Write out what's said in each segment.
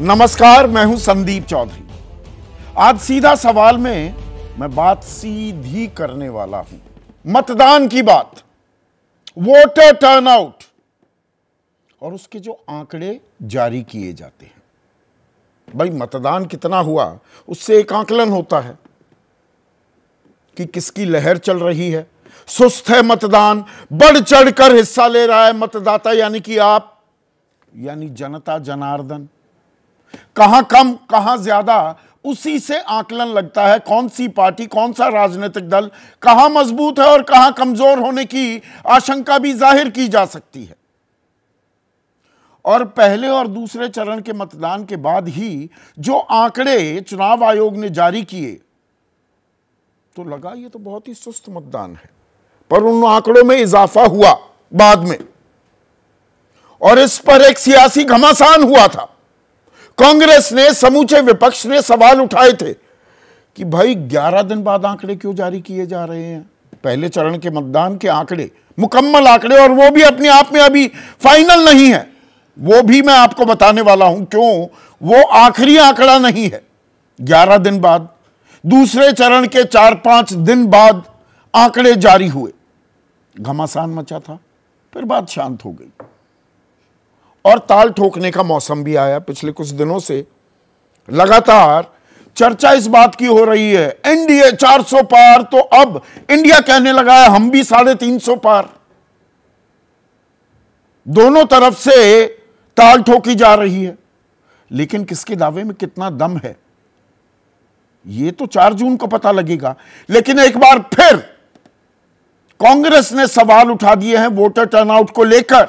नमस्कार मैं हूं संदीप चौधरी आज सीधा सवाल में मैं बात सीधी करने वाला हूं मतदान की बात वोटर टर्नआउट और उसके जो आंकड़े जारी किए जाते हैं भाई मतदान कितना हुआ उससे एक आंकलन होता है कि किसकी लहर चल रही है सुस्त है मतदान बढ़ चढ़कर हिस्सा ले रहा है मतदाता यानी कि आप यानी जनता जनार्दन कहां कम कहां ज़्यादा उसी से आकलन लगता है कौन सी पार्टी कौन सा राजनीतिक दल कहां मजबूत है और कहां कमज़ोर होने की आशंका भी जाहिर की जा सकती है और पहले और दूसरे चरण के मतदान के बाद ही जो आंकड़े चुनाव आयोग ने जारी किए तो लगा ये तो बहुत ही सुस्त मतदान है पर उन आंकड़ों में इजाफा हुआ बाद में और इस पर एक सियासी घमासान हुआ था कांग्रेस ने समूचे विपक्ष ने सवाल उठाए थे कि भाई 11 दिन बाद आंकड़े क्यों जारी किए जा रहे हैं पहले चरण के मतदान के आंकड़े मुकम्मल आंकड़े और वो भी अपने आप में अभी फाइनल नहीं है वो भी मैं आपको बताने वाला हूं क्यों वो आखिरी आंकड़ा नहीं है 11 दिन बाद दूसरे चरण के चार पांच दिन बाद आंकड़े जारी हुए घमासान मचा था फिर बात शांत हो गई और ताल ठोकने का मौसम भी आया पिछले कुछ दिनों से लगातार चर्चा इस बात की हो रही है एनडीए 400 पार तो अब इंडिया कहने लगा है हम भी साढ़े तीन सौ पार दोनों तरफ से ताल ठोकी जा रही है लेकिन किसके दावे में कितना दम है यह तो चार जून को पता लगेगा लेकिन एक बार फिर कांग्रेस ने सवाल उठा दिए हैं वोटर टर्नआउट को लेकर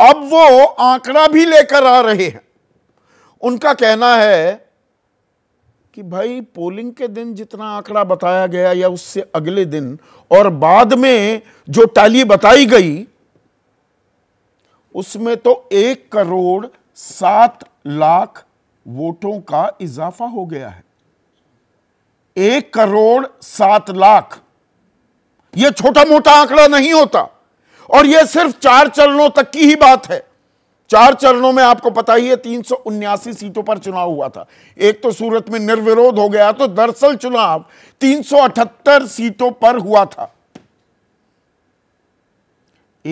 अब वो आंकड़ा भी लेकर आ रहे हैं उनका कहना है कि भाई पोलिंग के दिन जितना आंकड़ा बताया गया या उससे अगले दिन और बाद में जो टैली बताई गई उसमें तो एक करोड़ सात लाख वोटों का इजाफा हो गया है एक करोड़ सात लाख यह छोटा मोटा आंकड़ा नहीं होता और यह सिर्फ चार चरणों तक की ही बात है चार चरणों में आपको पता ही है तीन सीटों पर चुनाव हुआ था एक तो सूरत में निर्विरोध हो गया तो दरअसल चुनाव 378 सीटों पर हुआ था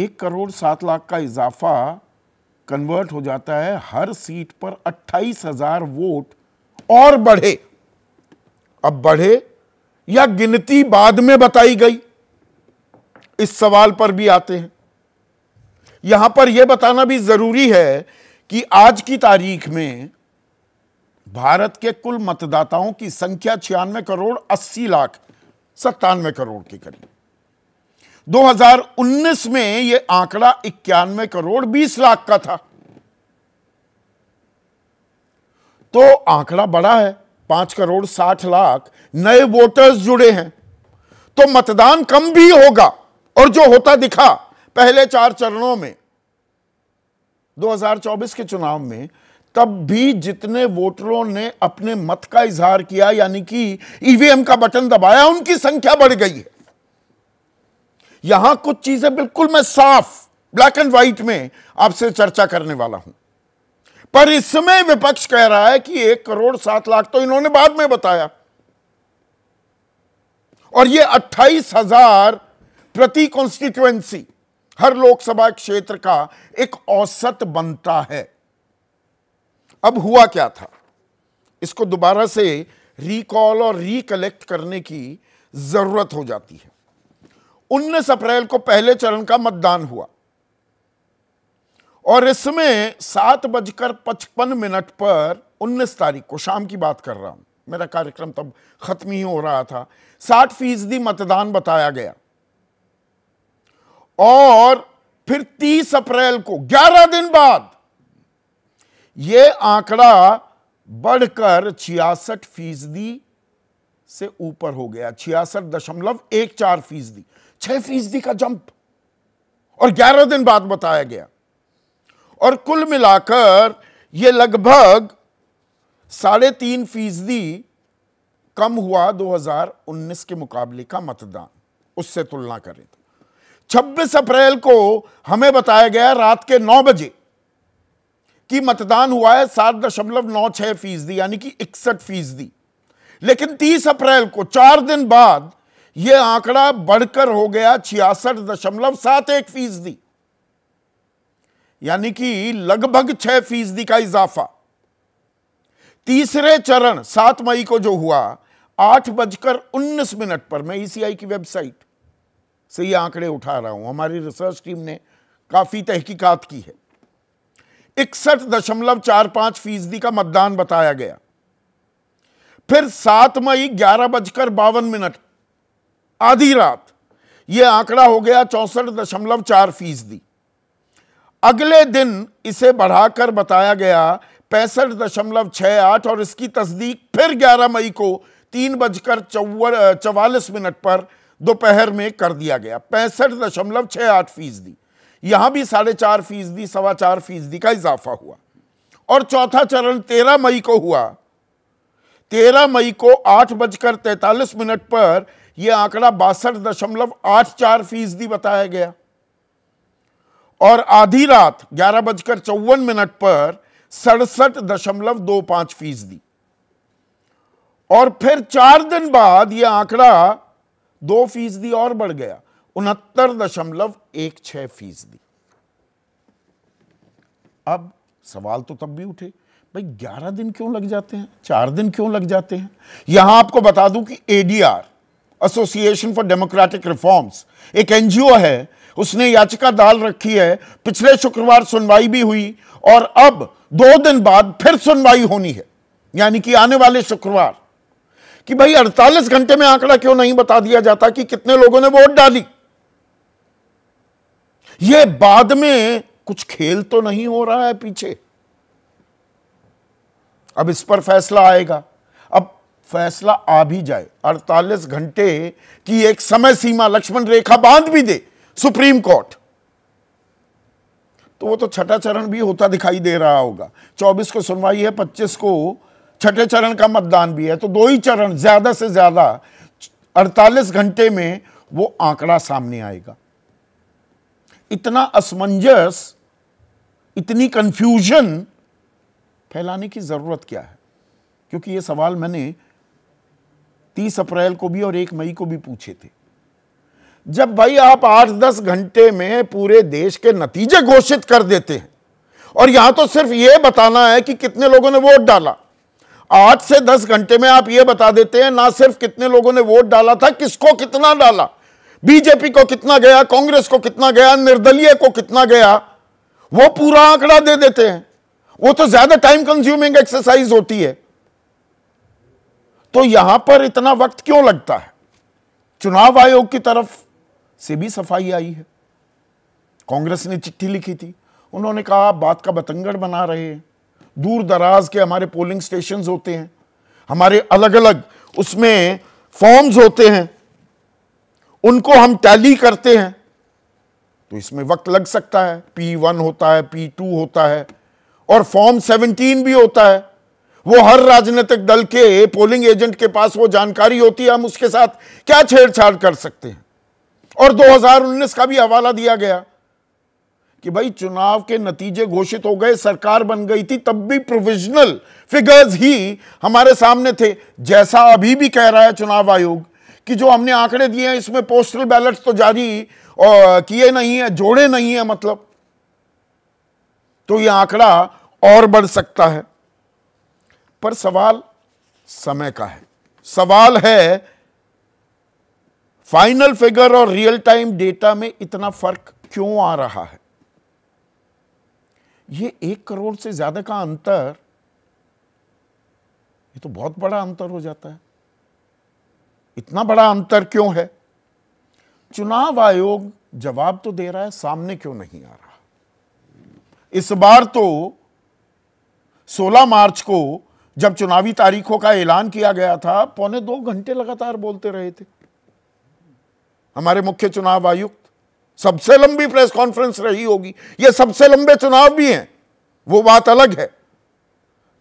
एक करोड़ सात लाख का इजाफा कन्वर्ट हो जाता है हर सीट पर अट्ठाईस हजार वोट और बढ़े अब बढ़े या गिनती बाद में बताई गई इस सवाल पर भी आते हैं यहां पर यह बताना भी जरूरी है कि आज की तारीख में भारत के कुल मतदाताओं की संख्या छियानवे करोड़ अस्सी लाख सत्तानवे करोड़ के करीब 2019 में यह आंकड़ा इक्यानवे करोड़ बीस लाख का था तो आंकड़ा बड़ा है पांच करोड़ साठ लाख नए वोटर्स जुड़े हैं तो मतदान कम भी होगा और जो होता दिखा पहले चार चरणों में 2024 के चुनाव में तब भी जितने वोटरों ने अपने मत का इजहार किया यानी कि ईवीएम e का बटन दबाया उनकी संख्या बढ़ गई है यहां कुछ चीजें बिल्कुल मैं साफ ब्लैक एंड व्हाइट में आपसे चर्चा करने वाला हूं पर इसमें विपक्ष कह रहा है कि एक करोड़ सात लाख तो इन्होंने बाद में बताया और ये अट्ठाईस हजार प्रति कॉन्स्टिट्युएंसी हर लोकसभा क्षेत्र का एक औसत बनता है अब हुआ क्या था इसको दोबारा से रिकॉल और रिकलेक्ट करने की जरूरत हो जाती है 19 अप्रैल को पहले चरण का मतदान हुआ और इसमें सात बजकर पचपन मिनट पर 19 तारीख को शाम की बात कर रहा हूं मेरा कार्यक्रम तब खत्म ही हो रहा था साठ फीसदी मतदान बताया गया और फिर 30 अप्रैल को 11 दिन बाद यह आंकड़ा बढ़कर छियासठ फीसदी से ऊपर हो गया छियासठ दशमलव एक चार फीसदी छह फीसदी का जंप और 11 दिन बाद बताया गया और कुल मिलाकर यह लगभग साढ़े तीन फीसदी कम हुआ 2019 के मुकाबले का मतदान उससे तुलना करें तो 26 अप्रैल को हमें बताया गया रात के नौ बजे कि मतदान हुआ है सात दशमलव नौ छह फीसदी यानी कि इकसठ फीसदी लेकिन 30 अप्रैल को चार दिन बाद यह आंकड़ा बढ़कर हो गया छियासठ दशमलव सात एक फीसदी यानी कि लगभग छह फीसदी का इजाफा तीसरे चरण सात मई को जो हुआ आठ बजकर उन्नीस मिनट पर मैं ईसीआई e की वेबसाइट से ये आंकड़े उठा रहा हूं हमारी रिसर्च टीम ने काफ़ी तहकीकात की है इकसठ दशमलव चार पांच फीसदी का मतदान बताया गया फिर सात मई ग्यारह बजकर बावन मिनट आधी रात यह आंकड़ा हो गया चौसठ दशमलव चार फीसदी अगले दिन इसे बढ़ाकर बताया गया पैंसठ दशमलव छह आठ और इसकी तस्दीक फिर ग्यारह मई को तीन बजकर चौवालीस मिनट पर दोपहर में कर दिया गया पैंसठ दशमलव छह आठ फीसदी यहां भी साढ़े चार फीसदी सवा चार फीसदी का इजाफा हुआ और चौथा चरण तेरह मई को हुआ तेरह मई को आठ बजकर तैंतालीस मिनट पर यह आंकड़ा बासठ दशमलव आठ चार फीसदी बताया गया और आधी रात ग्यारह बजकर चौवन मिनट पर सड़सठ दशमलव दो पांच फीसदी और फिर चार दिन बाद यह आंकड़ा दो फीसदी और बढ़ गया उनहत्तर दशमलव एक छह फीसदी अब सवाल तो तब भी उठे भाई ग्यारह दिन क्यों लग जाते हैं चार दिन क्यों लग जाते हैं यहां आपको बता दूं कि ADR association for democratic reforms एक एनजीओ है उसने याचिका दाल रखी है पिछले शुक्रवार सुनवाई भी हुई और अब दो दिन बाद फिर सुनवाई होनी है यानी कि आने वाले शुक्रवार कि भाई 48 घंटे में आंकड़ा क्यों नहीं बता दिया जाता कि कितने लोगों ने वोट डाली ये बाद में कुछ खेल तो नहीं हो रहा है पीछे अब इस पर फैसला आएगा अब फैसला आ भी जाए 48 घंटे की एक समय सीमा लक्ष्मण रेखा बांध भी दे सुप्रीम कोर्ट तो वो तो छठा चरण भी होता दिखाई दे रहा होगा 24 को सुनवाई है 25 को छठे चरण का मतदान भी है तो दो ही चरण ज़्यादा से ज़्यादा 48 घंटे में वो आंकड़ा सामने आएगा इतना असमंजस इतनी कंफ्यूजन फैलाने की ज़रूरत क्या है क्योंकि ये सवाल मैंने 30 अप्रैल को भी और 1 मई को भी पूछे थे जब भाई आप 8-10 घंटे में पूरे देश के नतीजे घोषित कर देते हैं और यहां तो सिर्फ ये बताना है कि कितने लोगों ने वोट डाला आठ से दस घंटे में आप यह बता देते हैं ना सिर्फ कितने लोगों ने वोट डाला था किसको कितना डाला बीजेपी को कितना गया कांग्रेस को कितना गया निर्दलीय को कितना गया वो पूरा आंकड़ा दे देते हैं वो तो ज्यादा टाइम कंज्यूमिंग एक्सरसाइज होती है तो यहां पर इतना वक्त क्यों लगता है चुनाव आयोग की तरफ से भी सफाई आई है कांग्रेस ने चिट्ठी लिखी थी उन्होंने कहा आप बात का बतंगड़ बना रहे हैं दूर दराज के हमारे पोलिंग स्टेशन होते हैं हमारे अलग अलग उसमें फॉर्म्स होते हैं उनको हम टैली करते हैं तो इसमें वक्त लग सकता है पी वन होता है पी टू होता है और फॉर्म सेवनटीन भी होता है वो हर राजनीतिक दल के पोलिंग एजेंट के पास वो जानकारी होती है हम उसके साथ क्या छेड़छाड़ कर सकते हैं और 2019 का भी हवाला दिया गया कि भाई चुनाव के नतीजे घोषित हो गए सरकार बन गई थी तब भी प्रोविजनल फिगर्स ही हमारे सामने थे जैसा अभी भी कह रहा है चुनाव आयोग कि जो हमने आंकड़े दिए हैं इसमें पोस्टल बैलेट तो जारी किए नहीं है जोड़े नहीं है मतलब तो यह आंकड़ा और बढ़ सकता है पर सवाल समय का है सवाल है फाइनल फिगर और रियल टाइम डेटा में इतना फर्क क्यों आ रहा है ये एक करोड़ से ज़्यादा का अंतर ये तो बहुत बड़ा अंतर हो जाता है इतना बड़ा अंतर क्यों है चुनाव आयोग जवाब तो दे रहा है सामने क्यों नहीं आ रहा इस बार तो 16 मार्च को जब चुनावी तारीखों का ऐलान किया गया था पौने दो घंटे लगातार बोलते रहे थे हमारे मुख्य चुनाव आयुक्त सबसे लंबी प्रेस कॉन्फ्रेंस रही होगी ये सबसे लंबे चुनाव भी हैं वो बात अलग है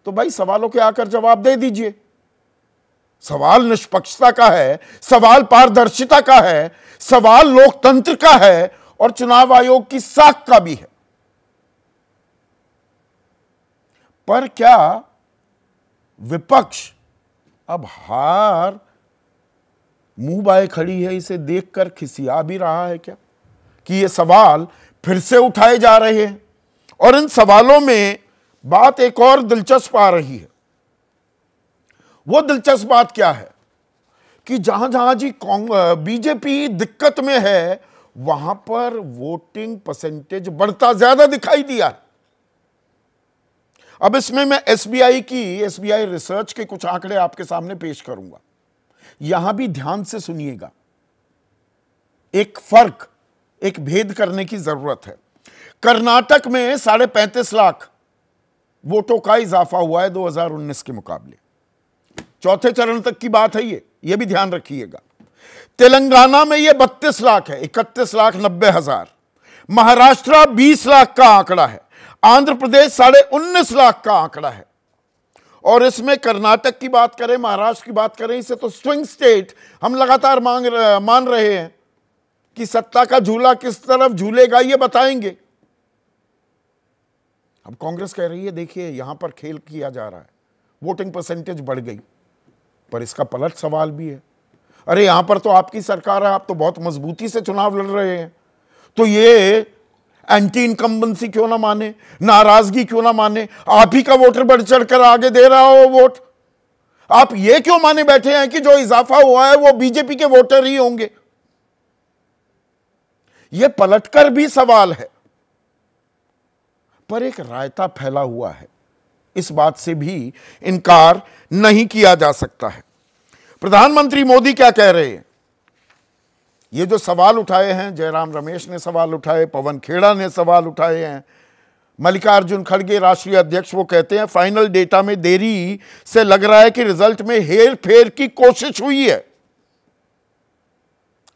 तो भाई सवालों के आकर जवाब दे दीजिए सवाल निष्पक्षता का है सवाल पारदर्शिता का है सवाल लोकतंत्र का है और चुनाव आयोग की साख का भी है पर क्या विपक्ष अब हार मुंह बाय खड़ी है इसे देखकर खिसिया भी रहा है क्या कि ये सवाल फिर से उठाए जा रहे हैं और इन सवालों में बात एक और दिलचस्प आ रही है वो दिलचस्प बात क्या है कि जहां जहां जी बीजेपी दिक्कत में है वहां पर वोटिंग परसेंटेज बढ़ता ज्यादा दिखाई दिया अब इसमें मैं एसबीआई की एसबीआई रिसर्च के कुछ आंकड़े आपके सामने पेश करूंगा यहां भी ध्यान से सुनिएगा एक फर्क एक भेद करने की जरूरत है कर्नाटक में साढ़े पैंतीस लाख वोटों का इजाफा हुआ है 2019 के मुकाबले चौथे चरण तक की बात है ये ये भी ध्यान रखिएगा तेलंगाना में ये बत्तीस लाख है इकतीस लाख नब्बे हजार महाराष्ट्र बीस लाख का आंकड़ा है आंध्र प्रदेश साढ़े उन्नीस लाख का आंकड़ा है और इसमें कर्नाटक की बात करें महाराष्ट्र की बात करें इसे तो स्विंग स्टेट हम लगातार मांग मान रहे हैं कि सत्ता का झूला किस तरफ झूलेगा ये बताएंगे अब कांग्रेस कह रही है देखिए यहां पर खेल किया जा रहा है वोटिंग परसेंटेज बढ़ गई पर इसका पलट सवाल भी है अरे यहां पर तो आपकी सरकार है आप तो बहुत मजबूती से चुनाव लड़ रहे हैं तो ये एंटी इनकम्बेंसी क्यों ना माने नाराजगी क्यों ना माने आप ही का वोटर बढ़ चढ़ कर आगे दे रहा हो वोट आप ये क्यों माने बैठे हैं कि जो इजाफा हुआ है वो बीजेपी के वोटर ही होंगे यह पलटकर भी सवाल है पर एक रायता फैला हुआ है इस बात से भी इनकार नहीं किया जा सकता है प्रधानमंत्री मोदी क्या कह रहे हैं ये जो सवाल उठाए हैं जयराम रमेश ने सवाल उठाए पवन खेड़ा ने सवाल उठाए हैं मल्लिकार्जुन खड़गे राष्ट्रीय अध्यक्ष वो कहते हैं फाइनल डेटा में देरी से लग रहा है कि रिजल्ट में हेर फेर की कोशिश हुई है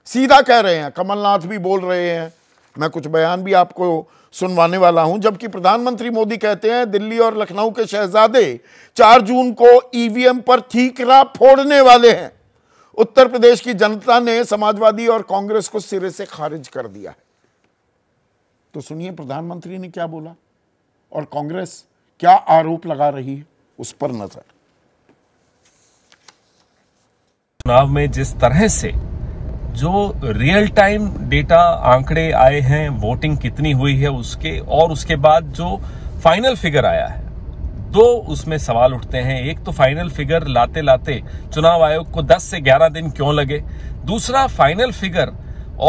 सीधा कह रहे हैं कमलनाथ भी बोल रहे हैं मैं कुछ बयान भी आपको सुनवाने वाला हूं जबकि प्रधानमंत्री मोदी कहते हैं दिल्ली और लखनऊ के शहजादे 4 जून को ईवीएम पर ठीकरा फोड़ने वाले हैं उत्तर प्रदेश की जनता ने समाजवादी और कांग्रेस को सिरे से खारिज कर दिया है तो सुनिए प्रधानमंत्री ने क्या बोला और कांग्रेस क्या आरोप लगा रही है उस पर नजर चुनाव में जिस तरह से जो रियल टाइम डेटा आंकड़े आए हैं वोटिंग कितनी हुई है उसके और उसके बाद जो फाइनल फिगर आया है दो उसमें सवाल उठते हैं एक तो फाइनल फिगर लाते लाते चुनाव आयोग को 10 से 11 दिन क्यों लगे दूसरा फाइनल फिगर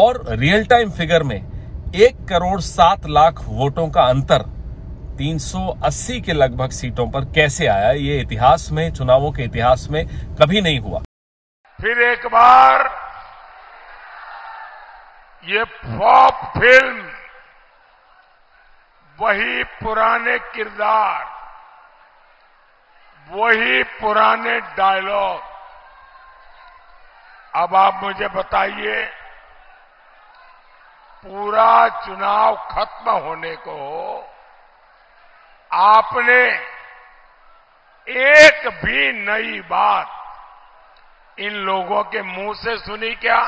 और रियल टाइम फिगर में एक करोड़ सात लाख वोटों का अंतर 380 के लगभग सीटों पर कैसे आया ये इतिहास में चुनावों के इतिहास में कभी नहीं हुआ फिर एक बार ये फॉप फिल्म वही पुराने किरदार वही पुराने डायलॉग अब आप मुझे बताइए पूरा चुनाव खत्म होने को आपने एक भी नई बात इन लोगों के मुंह से सुनी क्या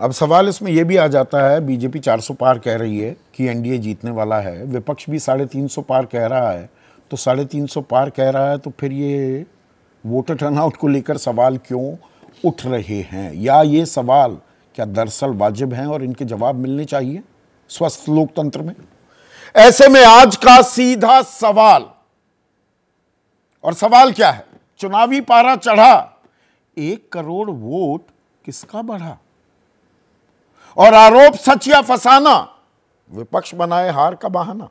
अब सवाल इसमें यह भी आ जाता है बीजेपी 400 पार कह रही है कि एनडीए जीतने वाला है विपक्ष भी साढ़े तीन सौ पार कह रहा है तो साढ़े तीन सौ पार कह रहा है तो फिर ये वोटर टर्नआउट को लेकर सवाल क्यों उठ रहे हैं या ये सवाल क्या दरअसल वाजिब हैं और इनके जवाब मिलने चाहिए स्वस्थ लोकतंत्र में ऐसे में आज का सीधा सवाल और सवाल क्या है चुनावी पारा चढ़ा एक करोड़ वोट किसका बढ़ा और आरोप सच या फसाना विपक्ष बनाए हार का बहाना